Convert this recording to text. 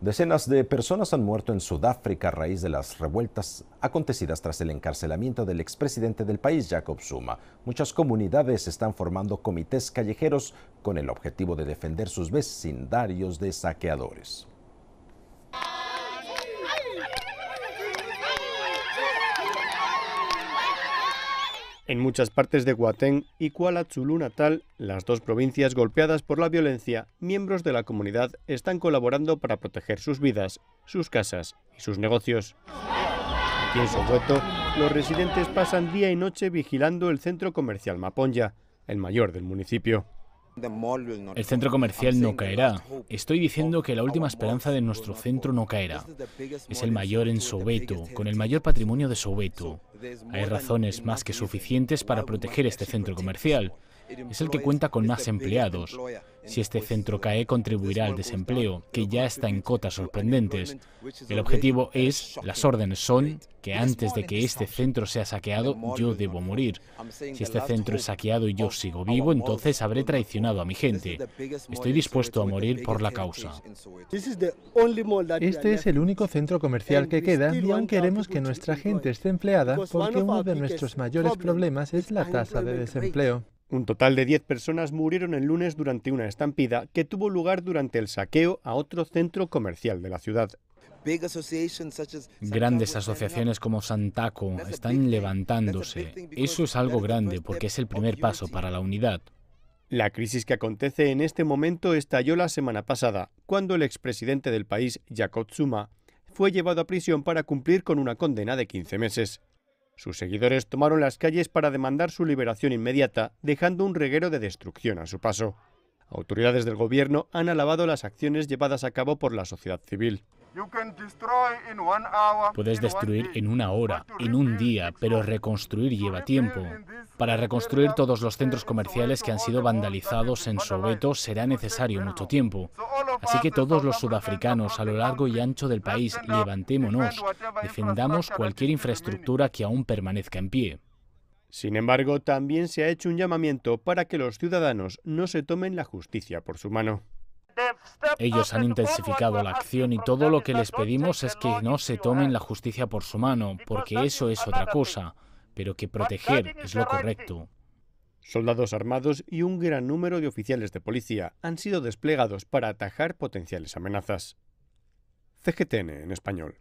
Decenas de personas han muerto en Sudáfrica a raíz de las revueltas acontecidas tras el encarcelamiento del expresidente del país, Jacob Zuma. Muchas comunidades están formando comités callejeros con el objetivo de defender sus vecindarios de saqueadores. En muchas partes de Guatén y Kuala Natal, las dos provincias golpeadas por la violencia, miembros de la comunidad están colaborando para proteger sus vidas, sus casas y sus negocios. Aquí en Soweto, los residentes pasan día y noche vigilando el centro comercial Maponya, el mayor del municipio. El centro comercial no caerá. Estoy diciendo que la última esperanza de nuestro centro no caerá. Es el mayor en Sobeto, con el mayor patrimonio de Sobeto. Hay razones más que suficientes para proteger este centro comercial. Es el que cuenta con más empleados. Si este centro cae, contribuirá al desempleo, que ya está en cotas sorprendentes. El objetivo es, las órdenes son, que antes de que este centro sea saqueado, yo debo morir. Si este centro es saqueado y yo sigo vivo, entonces habré traicionado a mi gente. Estoy dispuesto a morir por la causa. Este es el único centro comercial que queda y aún queremos que nuestra gente esté empleada porque uno de nuestros mayores problemas es la tasa de desempleo. Un total de 10 personas murieron el lunes durante una estampida que tuvo lugar durante el saqueo a otro centro comercial de la ciudad. Grandes asociaciones como Santaco están levantándose. Eso es algo grande porque es el primer paso para la unidad. La crisis que acontece en este momento estalló la semana pasada, cuando el expresidente del país, Jacob fue llevado a prisión para cumplir con una condena de 15 meses. Sus seguidores tomaron las calles para demandar su liberación inmediata, dejando un reguero de destrucción a su paso. Autoridades del gobierno han alabado las acciones llevadas a cabo por la sociedad civil. Puedes destruir en una hora, en un día, pero reconstruir lleva tiempo. Para reconstruir todos los centros comerciales que han sido vandalizados en Soweto será necesario mucho tiempo. Así que todos los sudafricanos a lo largo y ancho del país, levantémonos, defendamos cualquier infraestructura que aún permanezca en pie. Sin embargo, también se ha hecho un llamamiento para que los ciudadanos no se tomen la justicia por su mano. Ellos han intensificado la acción y todo lo que les pedimos es que no se tomen la justicia por su mano, porque eso es otra cosa, pero que proteger es lo correcto. Soldados armados y un gran número de oficiales de policía han sido desplegados para atajar potenciales amenazas. CGTN en español.